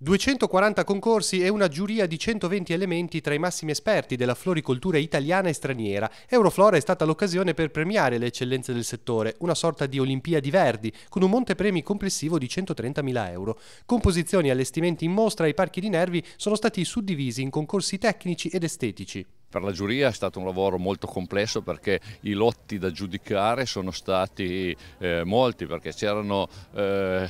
240 concorsi e una giuria di 120 elementi tra i massimi esperti della floricoltura italiana e straniera. Euroflora è stata l'occasione per premiare le eccellenze del settore, una sorta di Olimpiadi Verdi, con un montepremi complessivo di 130.000 euro. Composizioni e allestimenti in mostra ai parchi di nervi sono stati suddivisi in concorsi tecnici ed estetici. Per la giuria è stato un lavoro molto complesso perché i lotti da giudicare sono stati eh, molti perché c'erano eh,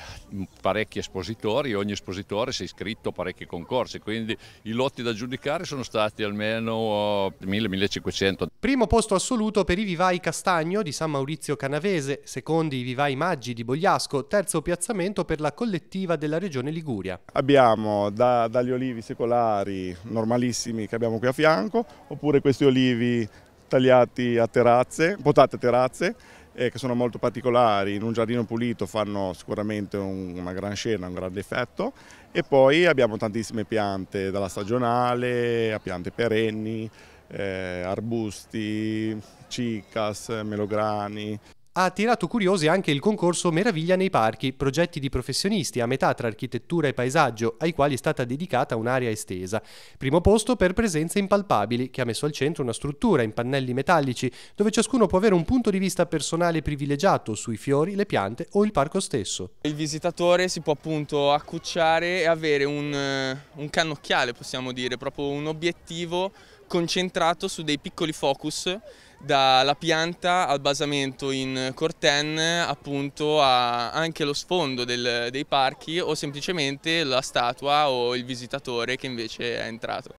parecchi espositori, ogni espositore si è iscritto a parecchi concorsi, quindi i lotti da giudicare sono stati almeno 1000-1500. Eh, Primo posto assoluto per i vivai Castagno di San Maurizio Canavese, secondo i vivai Maggi di Bogliasco, terzo piazzamento per la collettiva della regione Liguria. Abbiamo da, dagli olivi secolari normalissimi che abbiamo qui a fianco, oppure questi olivi tagliati a terrazze, potate a terrazze, eh, che sono molto particolari, in un giardino pulito fanno sicuramente un, una gran scena, un grande effetto e poi abbiamo tantissime piante, dalla stagionale a piante perenni, eh, arbusti, cicas, melograni ha attirato curiosi anche il concorso Meraviglia nei parchi, progetti di professionisti a metà tra architettura e paesaggio, ai quali è stata dedicata un'area estesa. Primo posto per Presenze impalpabili, che ha messo al centro una struttura in pannelli metallici, dove ciascuno può avere un punto di vista personale privilegiato sui fiori, le piante o il parco stesso. Il visitatore si può appunto accucciare e avere un, eh, un cannocchiale, possiamo dire, proprio un obiettivo concentrato su dei piccoli focus dalla pianta al basamento in Corten appunto a anche lo sfondo del, dei parchi o semplicemente la statua o il visitatore che invece è entrato.